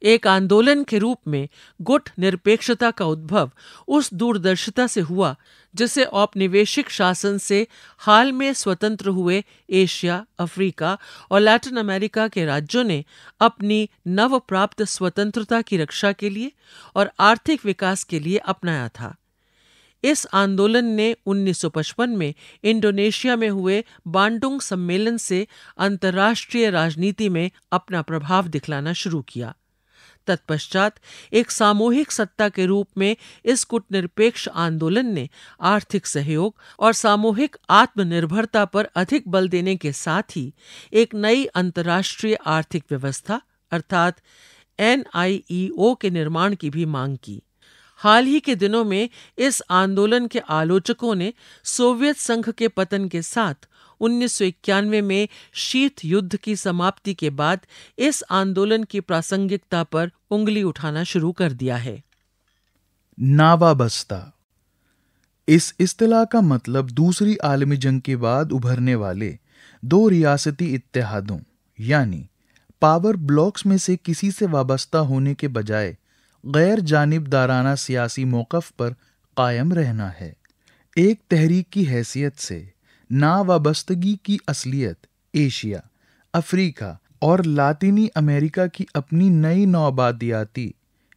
एक आंदोलन के रूप में गुट निरपेक्षता का उद्भव उस दूरदर्शिता से हुआ जिसे औपनिवेशिक शासन से हाल में स्वतंत्र हुए एशिया अफ्रीका और लैटिन अमेरिका के राज्यों ने अपनी नव प्राप्त स्वतंत्रता की रक्षा के लिए और आर्थिक विकास के लिए अपनाया था इस आंदोलन ने 1955 में इंडोनेशिया में हुए बांडुंग सम्मेलन से अंतर्राष्ट्रीय राजनीति में अपना प्रभाव दिखलाना शुरू किया तत्पश्चात एक सामूहिक सत्ता के रूप में इस कुटनिरपेक्ष आंदोलन ने आर्थिक सहयोग और सामूहिक आत्मनिर्भरता पर अधिक बल देने के साथ ही एक नई अंतर्राष्ट्रीय आर्थिक व्यवस्था अर्थात एन के निर्माण की भी मांग की हाल ही के दिनों में इस आंदोलन के आलोचकों ने सोवियत संघ के पतन के साथ उन्नीस में शीत युद्ध की समाप्ति के बाद इस आंदोलन की प्रासंगिकता पर उंगली उठाना शुरू कर दिया है नावाबस्ता इस इस्तलाह का मतलब दूसरी आलमी जंग के बाद उभरने वाले दो रियासती इत्तेहादों यानी पावर ब्लॉक्स में से किसी से वाबस्ता होने के बजाय गैर जानबदाराना सियासी मौकफ पर कायम रहना है एक तहरीक की हैसियत से नावाबस्तगी की असलियत एशिया अफ्रीका और लातिनी अमेरिका की अपनी नई नौबादियाती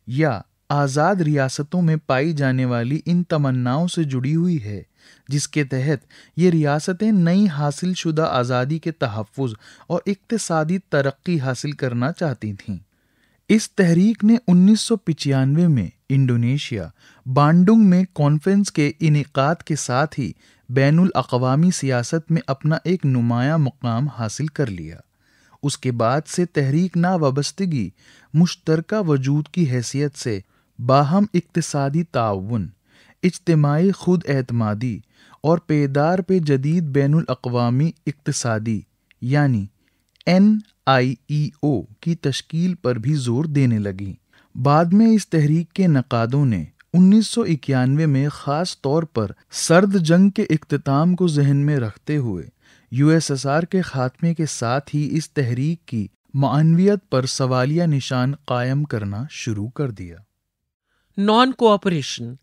या आज़ाद रियासतों में पाई जाने वाली इन तमन्नाओं से जुड़ी हुई है जिसके तहत ये रियासतें नई हासिल शुदा आज़ादी के तहफ़ और इकतसादी तरक्की हासिल करना चाहती थीं इस तहरीक ने उन्नीस में इंडोनेशिया बांडुंग में कॉन्फ्रेंस के इनका के साथ ही बैन अवी सियासत में अपना एक नुमाया मुकाम हासिल कर लिया उसके बाद से तहरीक ना वाबस्तगी मुश्तरका वजूद की हैसियत से बाहम इकतसादी ताउन इजतमाही खुद एतमादी और पेदार पे जदीद बैन अवी इकतसादी यानी एन आई ई ओ की तश्कील पर भी जोर देने लगी बाद में इस तहरीक के नकादों ने 1991 में खास तौर पर सर्द जंग के इख्तिताम को जहन में रखते हुए यूएसएसआर के खात्मे के साथ ही इस तहरीक की मानवियत पर सवालिया निशान कायम करना शुरू कर दिया non cooperation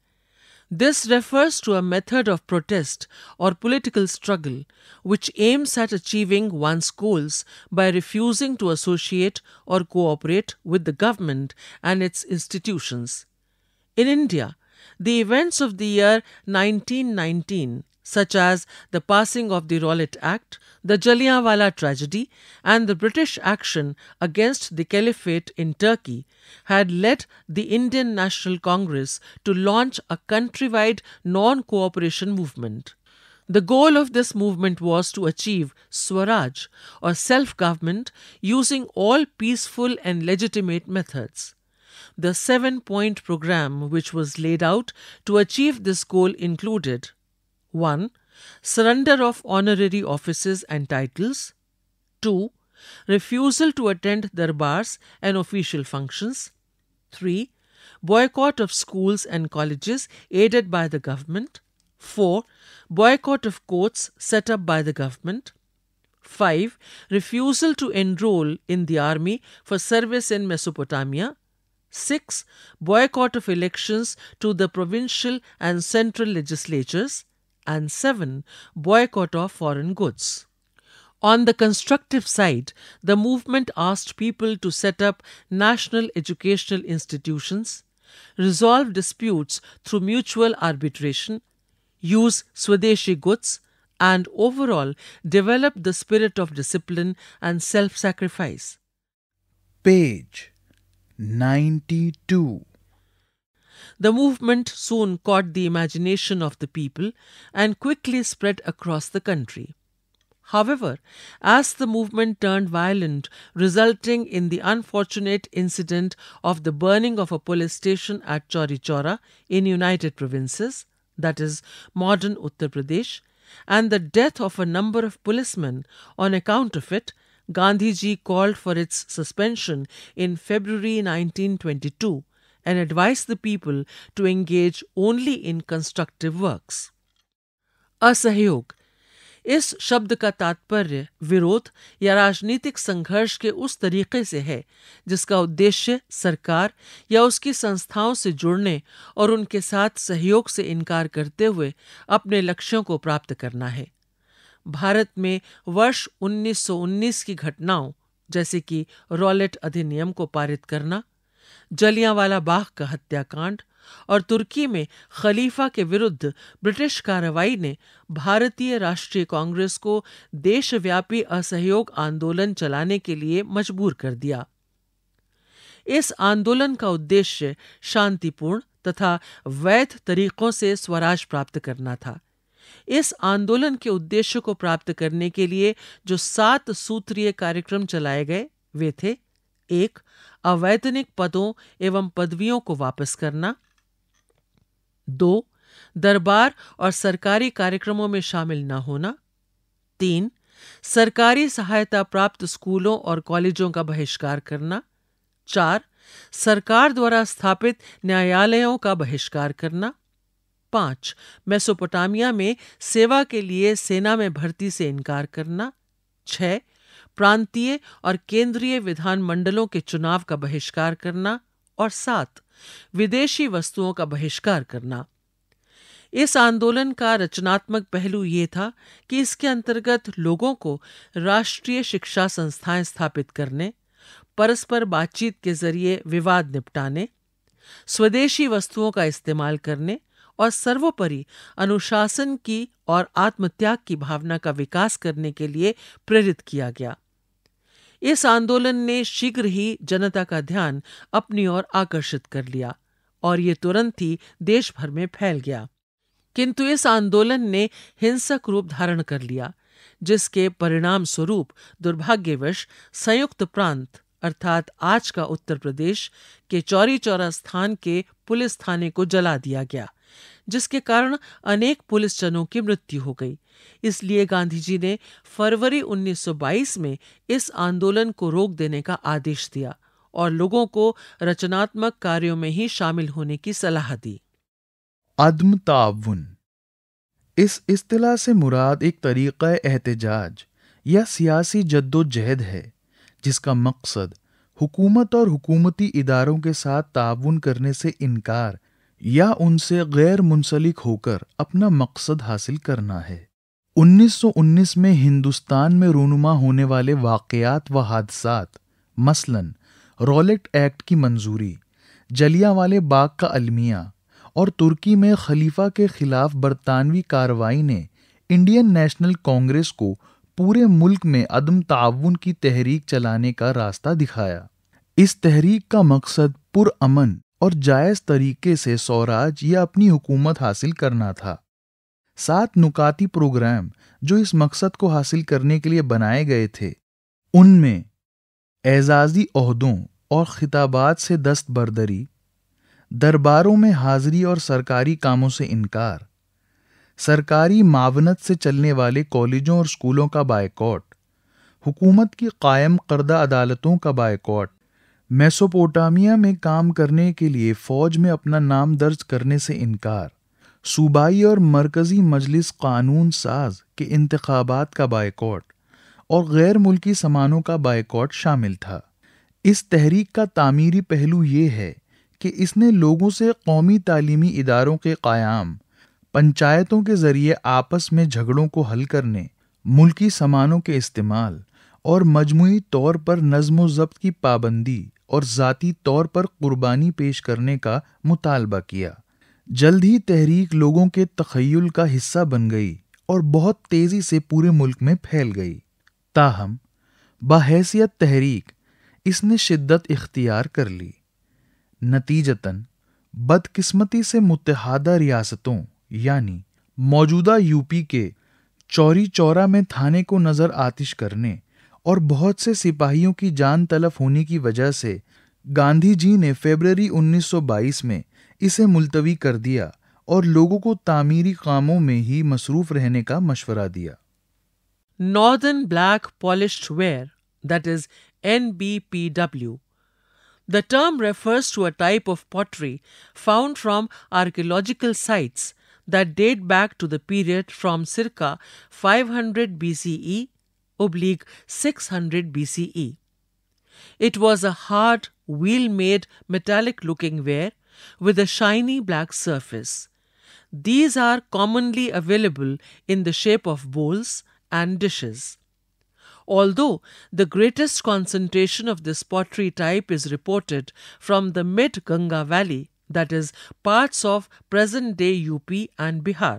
this refers to a method of protest or political struggle which aims at achieving one's goals by refusing to associate or cooperate with the government and its institutions In India, the events of the year 1919, such as the passing of the Rowlatt Act, the Jallianwala tragedy, and the British action against the Caliphate in Turkey, had led the Indian National Congress to launch a countrywide non cooperation movement. The goal of this movement was to achieve Swaraj or self government using all peaceful and legitimate methods. The seven point program which was laid out to achieve this goal included 1. Surrender of honorary offices and titles, 2. Refusal to attend darbars and official functions, 3. Boycott of schools and colleges aided by the government, 4. Boycott of courts set up by the government, 5. Refusal to enroll in the army for service in Mesopotamia. 6. Boycott of elections to the provincial and central legislatures. And 7. Boycott of foreign goods. On the constructive side, the movement asked people to set up national educational institutions, resolve disputes through mutual arbitration, use Swadeshi goods, and overall develop the spirit of discipline and self sacrifice. Page 92. The movement soon caught the imagination of the people and quickly spread across the country. However, as the movement turned violent, resulting in the unfortunate incident of the burning of a police station at Chauri in United Provinces, that is, modern Uttar Pradesh, and the death of a number of policemen on account of it, ji called for its suspension in February 1922 and advised the people to engage only in constructive works. असहयोग इस शब्द का तात्पर्य विरोध या राजनीतिक संघर्ष के उस तरीके से है जिसका उद्देश्य सरकार या उसकी संस्थाओं से जुड़ने और उनके साथ सहयोग से इनकार करते हुए अपने लक्ष्यों को प्राप्त करना है भारत में वर्ष 1919 की घटनाओं जैसे कि रॉलेट अधिनियम को पारित करना जलियांवाला बाग का हत्याकांड और तुर्की में खलीफा के विरुद्ध ब्रिटिश कार्रवाई ने भारतीय राष्ट्रीय कांग्रेस को देशव्यापी असहयोग आंदोलन चलाने के लिए मजबूर कर दिया इस आंदोलन का उद्देश्य शांतिपूर्ण तथा वैध तरीकों से स्वराज प्राप्त करना था इस आंदोलन के उद्देश्य को प्राप्त करने के लिए जो सात सूत्रीय कार्यक्रम चलाए गए वे थे एक अवैतनिक पदों एवं पदवियों को वापस करना दो दरबार और सरकारी कार्यक्रमों में शामिल न होना तीन सरकारी सहायता प्राप्त स्कूलों और कॉलेजों का बहिष्कार करना चार सरकार द्वारा स्थापित न्यायालयों का बहिष्कार करना पांच मेसोपोटामिया में सेवा के लिए सेना में भर्ती से इनकार करना छह प्रांतीय और केंद्रीय विधानमंडलों के चुनाव का बहिष्कार करना और सात विदेशी वस्तुओं का बहिष्कार करना इस आंदोलन का रचनात्मक पहलू ये था कि इसके अंतर्गत लोगों को राष्ट्रीय शिक्षा संस्थाएं स्थापित करने परस्पर बातचीत के जरिए विवाद निपटाने स्वदेशी वस्तुओं का इस्तेमाल करने और सर्वोपरि अनुशासन की और आत्मत्याग की भावना का विकास करने के लिए प्रेरित किया गया इस आंदोलन ने शीघ्र ही जनता का ध्यान अपनी ओर आकर्षित कर लिया और ये तुरंत ही देश भर में फैल गया किंतु इस आंदोलन ने हिंसक रूप धारण कर लिया जिसके परिणाम स्वरूप दुर्भाग्यवश संयुक्त प्रांत अर्थात आज का उत्तर प्रदेश के चौरी चौरा स्थान के पुलिस थाने को जला दिया गया जिसके कारण अनेक पुलिसजनों की मृत्यु हो गई इसलिए गांधी जी ने फरवरी 1922 में इस आंदोलन को रोक देने का आदेश दिया और लोगों को रचनात्मक कार्यों में ही शामिल होने की सलाह दी अदमतावन ताउन इस अतलाह से मुराद एक तरीका एहतजाज या सियासी जद्दोजहद है जिसका मकसद हुकूमत और हुकूमती इदारों के साथ ताउन करने से इनकार या उनसे गैर मुंसलिक होकर अपना मकसद हासिल करना है 1919 में हिंदुस्तान में रूनुमा होने वाले वाकयात व हादसा मसलन रॉलेट एक्ट की मंजूरी जलिया वाले बाग का अलमिया और तुर्की में खलीफा के खिलाफ बरतानवी कार्रवाई ने इंडियन नेशनल कांग्रेस को पूरे मुल्क में अदम ताउन की तहरीक चलाने का रास्ता दिखाया इस तहरीक का मकसद पुरअमन और जायज़ तरीके से स्वराज या अपनी हुकूमत हासिल करना था सात नुकाती प्रोग्राम जो इस मकसद को हासिल करने के लिए बनाए गए थे उनमें एजाजी अहदों और खिताबात से दस्त दरबारों में हाजिरी और सरकारी कामों से इनकार सरकारी मावनत से चलने वाले कॉलेजों और स्कूलों का बायकॉट हुकूमत की कायम करदा अदालतों का बायकॉट मेसोपोटामिया में काम करने के लिए फौज में अपना नाम दर्ज करने से इनकार सूबाई और मरकज़ी मजलिस कानून साज के इंतबात का बायकॉट और गैर मुल्की सामानों का बायकॉट शामिल था इस तहरीक का तामीरी पहलू ये है कि इसने लोगों से कौमी तालीमी इदारों के क्याम पंचायतों के ज़रिए आपस में झगड़ों को हल करने मुल्की सामानों के इस्तेमाल और मजमू तौर पर नज्म ज़ब्त की पाबंदी और ज़ाती तौर पर कुर्बानी पेश करने का मुतालबा किया जल्द ही तहरीक लोगों के तखयल का हिस्सा बन गई और बहुत तेज़ी से पूरे मुल्क में फैल गई ताहम बहैसियत तहरीक इसने शिद्दत इख्तियार कर ली नतीजतन बदकिस्मती से मुतहदा रियासतों यानी मौजूदा यूपी के चौरी चौरा में थाने को नज़र आतिश करने और बहुत से सिपाहियों की जान तलफ होने की वजह से गांधी जी ने फेबररी 1922 में इसे मुलतवी कर दिया और लोगों को तामीरी कामों में ही मसरूफ रहने का मशवरा दिया Northern Black Polish Ware that is N B P W the term refers to a type of pottery found from archaeological sites that date back to the period from circa five hundred B C E oblique 600 BCE. It was a hard, wheel-made, metallic-looking ware with a shiny black surface. These are commonly available in the shape of bowls and dishes. Although the greatest concentration of this pottery type is reported from the mid Ganga valley, that is, parts of present day UP and Bihar.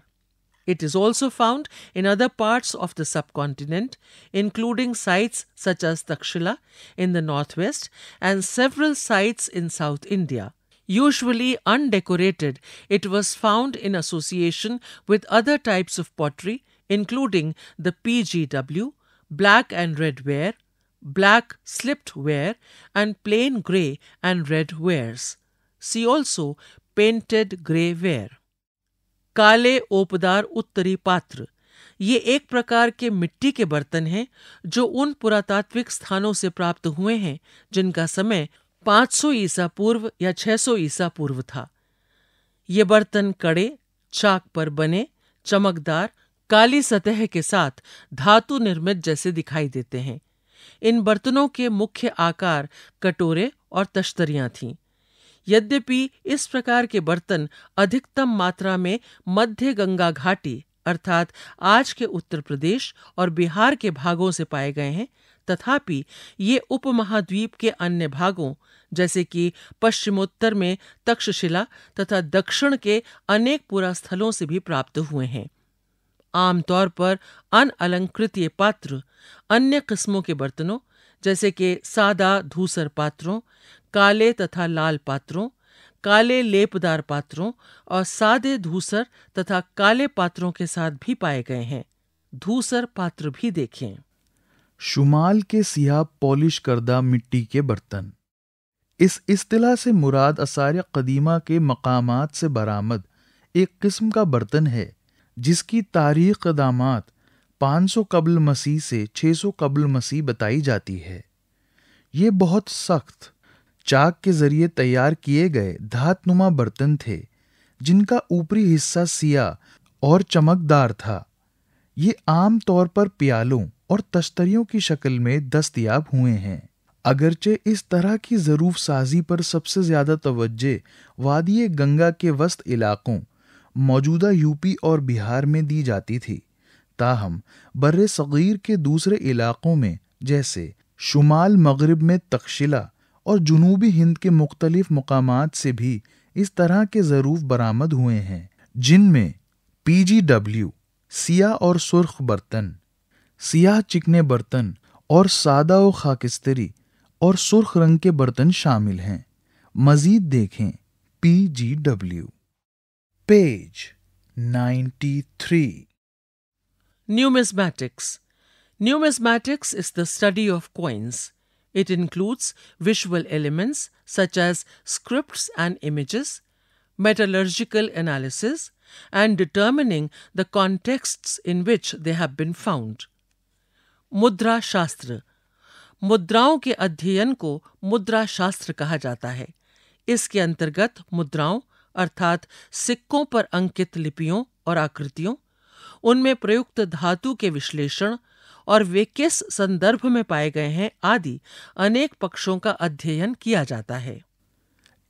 It is also found in other parts of the subcontinent, including sites such as Takshila in the northwest and several sites in South India. Usually undecorated, it was found in association with other types of pottery, including the PGW, black and red ware, black slipped ware, and plain grey and red wares. See also painted grey ware. काले ओपदार उत्तरी पात्र ये एक प्रकार के मिट्टी के बर्तन हैं जो उन पुरातात्विक स्थानों से प्राप्त हुए हैं जिनका समय 500 ईसा पूर्व या 600 ईसा पूर्व था ये बर्तन कड़े चाक पर बने चमकदार काली सतह के साथ धातु निर्मित जैसे दिखाई देते हैं इन बर्तनों के मुख्य आकार कटोरे और तश्तरियां थीं यद्यपि इस प्रकार के बर्तन अधिकतम मात्रा में मध्य गंगा घाटी अर्थात आज के उत्तर प्रदेश और बिहार के भागों से पाए गए हैं तथापि ये उपमहाद्वीप के अन्य भागों जैसे कि पश्चिमोत्तर में तक्षशिला तथा दक्षिण के अनेक पुरास्थलों से भी प्राप्त हुए हैं आमतौर पर अनअलंकृत ये पात्र अन्य किस्मों के बर्तनों जैसे कि सादा धूसर पात्रों काले तथा लाल पात्रों काले लेपदार पात्रों और सादे धूसर तथा काले पात्रों के साथ भी पाए गए हैं धूसर पात्र भी देखें शुमाल के सिया पॉलिश करदा मिट्टी के बर्तन इस इस्तिला से मुराद आसार कदीमा के मकामात से बरामद एक किस्म का बर्तन है जिसकी तारीख दामात 500 कबल मसीह से 600 कबल मसीह बताई जाती है ये बहुत सख्त चाक के ज़रिए तैयार किए गए धातनुमा बर्तन थे जिनका ऊपरी हिस्सा सिया और चमकदार था ये आम तौर पर प्यालों और तश्तरियों की शक्ल में दस्तियाब हुए हैं अगरचे इस तरह की ज़रूफ साजी पर सबसे ज़्यादा तवज्जे वादिय गंगा के वस्त इलाकों मौजूदा यूपी और बिहार में दी जाती थी ताहम बर सग़ीर के दूसरे इलाक़ों में जैसे शुमाल मगरब में तकशिला और जुनूबी हिंद के मुख्तलिफ मकाम से भी इस तरह के जरूर बरामद हुए हैं जिनमें पी जी डब्ल्यू सियाह और सुर्ख बर्तन सियाह चिकने बर्तन और सादा व खाकिस्तरी और सुर्ख रंग के बर्तन शामिल हैं मज़ीद देखें P G W page ninety three Numismatics Numismatics is the study of coins. It includes visual elements such as scripts and images, metallurgical analysis, and determining the contexts in which they have been found. Mudra Shastra मुद्राओं के अध्ययन को मुद्रा शास्त्र कहा जाता है इसके अंतर्गत मुद्राओं अर्थात सिक्कों पर अंकित लिपियों और आकृतियों उनमें प्रयुक्त धातु के विश्लेषण और वे किस संदर्भ में पाए गए हैं आदि अनेक पक्षों का अध्ययन किया जाता है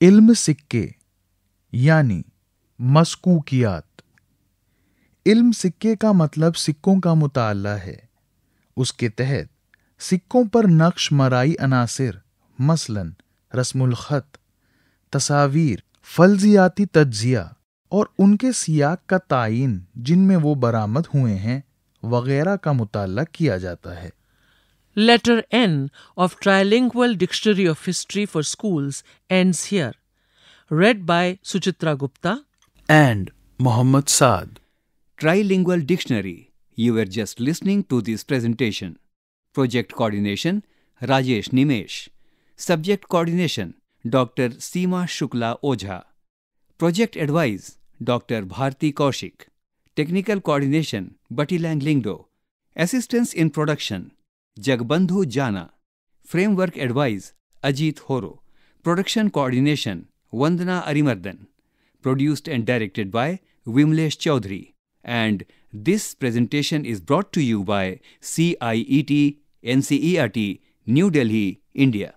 इल्म सिक्के यानी मस्कूकियात इल्म सिक्के का मतलब सिक्कों का मुताला है उसके तहत सिक्कों पर नक्श मराई अनासिर मसलन रस्मुल ख़त तस्वीर फलजियाती तज्जिया और उनके सियाक का तयन जिनमें वो बरामद हुए हैं वगैरह का मुताल किया जाता है letter N of trilingual dictionary of history for school ends read by Suchitra Gupta and Mohammad Saad trilingual dictionary you are just listening to this presentation project coordination Rajesh Nimesh subject coordination doctor Seema Shukla Ojha project advise Dr. Bharti Kaushik. Technical coordination, Batilang Lingdo. Assistance in production, Jagbandhu Jana. Framework advice, Ajit Horo. Production coordination, Vandana Arimardhan. Produced and directed by Vimlesh Chaudhary. And this presentation is brought to you by CIET NCERT, New Delhi, India.